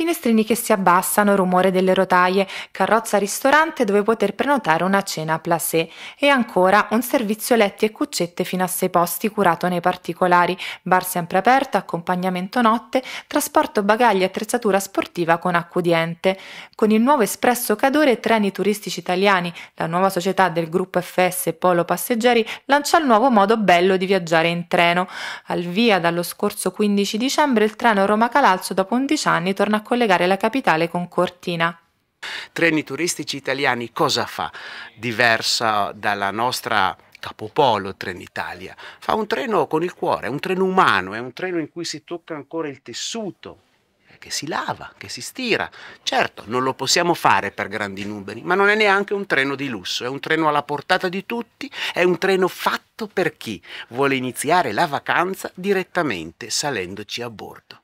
finestrini che si abbassano, rumore delle rotaie, carrozza ristorante dove poter prenotare una cena placé e ancora un servizio letti e cuccette fino a sei posti curato nei particolari, bar sempre aperto, accompagnamento notte, trasporto bagagli e attrezzatura sportiva con accudiente. Con il nuovo espresso Cadore Treni Turistici Italiani, la nuova società del gruppo FS Polo Passeggeri, lancia il nuovo modo bello di viaggiare in treno. Al via dallo scorso 15 dicembre il treno Roma Calalzo dopo 11 anni torna a collegare la capitale con Cortina. Treni turistici italiani cosa fa diversa dalla nostra capopolo Trenitalia? Fa un treno con il cuore, è un treno umano, è un treno in cui si tocca ancora il tessuto, che si lava, che si stira. Certo, non lo possiamo fare per grandi numeri, ma non è neanche un treno di lusso, è un treno alla portata di tutti, è un treno fatto per chi vuole iniziare la vacanza direttamente salendoci a bordo.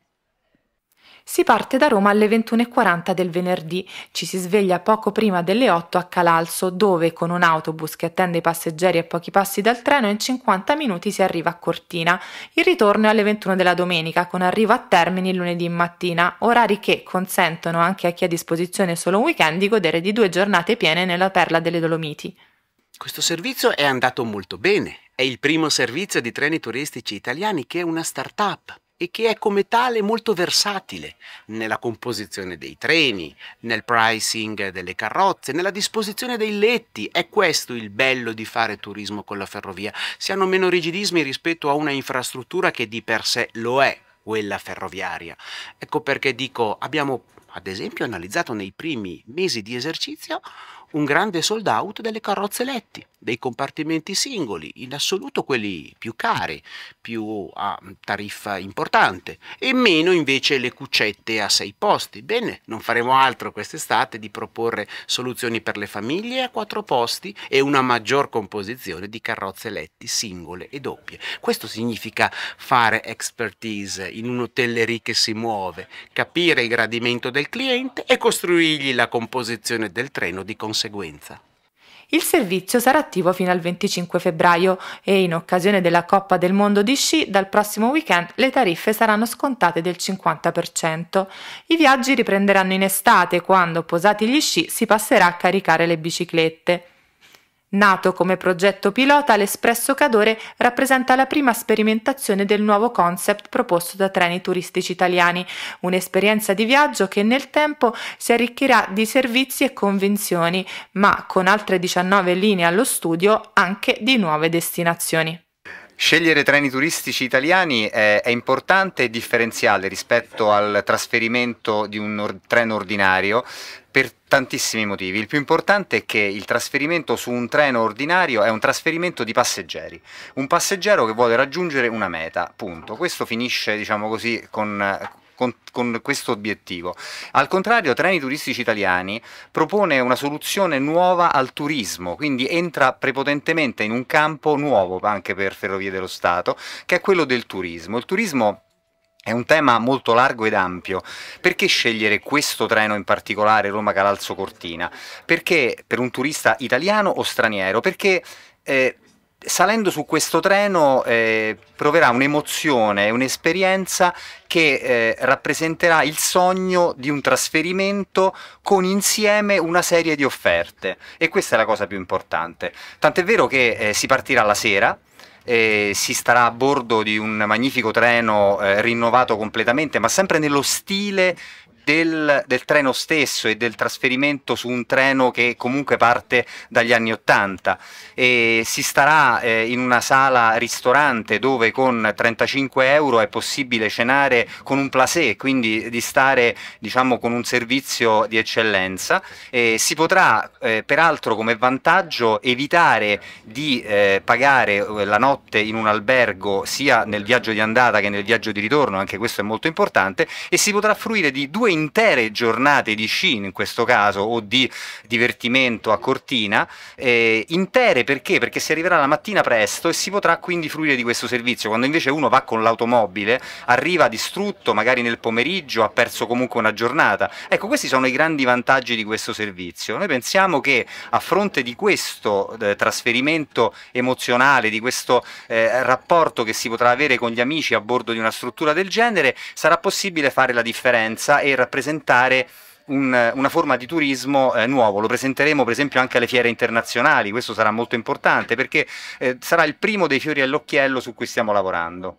Si parte da Roma alle 21.40 del venerdì, ci si sveglia poco prima delle 8 a Calalzo, dove con un autobus che attende i passeggeri a pochi passi dal treno in 50 minuti si arriva a Cortina. Il ritorno è alle 21 della domenica, con arrivo a termini lunedì mattina, orari che consentono anche a chi ha a disposizione solo un weekend di godere di due giornate piene nella perla delle Dolomiti. Questo servizio è andato molto bene. È il primo servizio di treni turistici italiani che è una start-up e che è come tale molto versatile nella composizione dei treni, nel pricing delle carrozze, nella disposizione dei letti. È questo il bello di fare turismo con la ferrovia. Si hanno meno rigidismi rispetto a una infrastruttura che di per sé lo è, quella ferroviaria. Ecco perché dico, abbiamo ad esempio analizzato nei primi mesi di esercizio un grande sold out delle carrozze letti dei compartimenti singoli, in assoluto quelli più cari, più a mm, tariffa importante, e meno invece le cuccette a sei posti. Bene, non faremo altro quest'estate di proporre soluzioni per le famiglie a quattro posti e una maggior composizione di carrozze letti singole e doppie. Questo significa fare expertise in un'hotellerie che si muove, capire il gradimento del cliente e costruirgli la composizione del treno di conseguenza. Il servizio sarà attivo fino al 25 febbraio e in occasione della Coppa del Mondo di Sci dal prossimo weekend le tariffe saranno scontate del 50%. I viaggi riprenderanno in estate quando, posati gli sci, si passerà a caricare le biciclette. Nato come progetto pilota, l'Espresso Cadore rappresenta la prima sperimentazione del nuovo concept proposto da Treni Turistici Italiani, un'esperienza di viaggio che nel tempo si arricchirà di servizi e convenzioni, ma con altre 19 linee allo studio anche di nuove destinazioni. Scegliere treni turistici italiani è, è, importante e differenziale rispetto al trasferimento di un or treno ordinario per tantissimi motivi. Il più importante è che il trasferimento su un treno ordinario è un trasferimento di passeggeri, un passeggero che vuole raggiungere una meta, punto. Questo finisce, diciamo così, con con, con questo obiettivo. Al contrario, Treni Turistici Italiani propone una soluzione nuova al turismo, quindi entra prepotentemente in un campo nuovo anche per Ferrovie dello Stato, che è quello del turismo. Il turismo è un tema molto largo ed ampio. Perché scegliere questo treno in particolare, Roma Calalzo Cortina? Perché per un turista italiano o straniero? Perché eh, salendo su questo treno eh, proverà un'emozione, un'esperienza che eh, rappresenterà il sogno di un trasferimento con insieme una serie di offerte e questa è la cosa più importante. Tant'è vero che eh, si partirà la sera, eh, si starà a bordo di un magnifico treno eh, rinnovato completamente, ma sempre nello stile del, del, treno stesso e del trasferimento su un treno che comunque parte dagli anni Ottanta. Si starà eh, in una sala ristorante dove con 35 euro è possibile cenare con un placé, quindi di stare diciamo, con un servizio di eccellenza. E si potrà eh, peraltro come vantaggio evitare di eh, pagare eh, la notte in un albergo sia nel viaggio di andata che nel viaggio di ritorno, anche questo è molto importante, e si potrà fruire di due intere giornate di sci in questo caso o di divertimento a Cortina, eh, intere perché? Perché si arriverà la mattina presto e si potrà quindi fruire di questo servizio, quando invece uno va con l'automobile, arriva distrutto, magari nel pomeriggio, ha perso comunque una giornata. Ecco, questi sono i grandi vantaggi di questo servizio. Noi pensiamo che a fronte di questo eh, trasferimento emozionale, di questo eh, rapporto che si potrà avere con gli amici a bordo di una struttura del genere, sarà possibile fare la differenza e rappresentare un, una forma di turismo eh, nuovo. Lo presenteremo per esempio anche alle fiere internazionali, questo sarà molto importante perché eh, sarà il primo dei fiori all'occhiello su cui stiamo lavorando.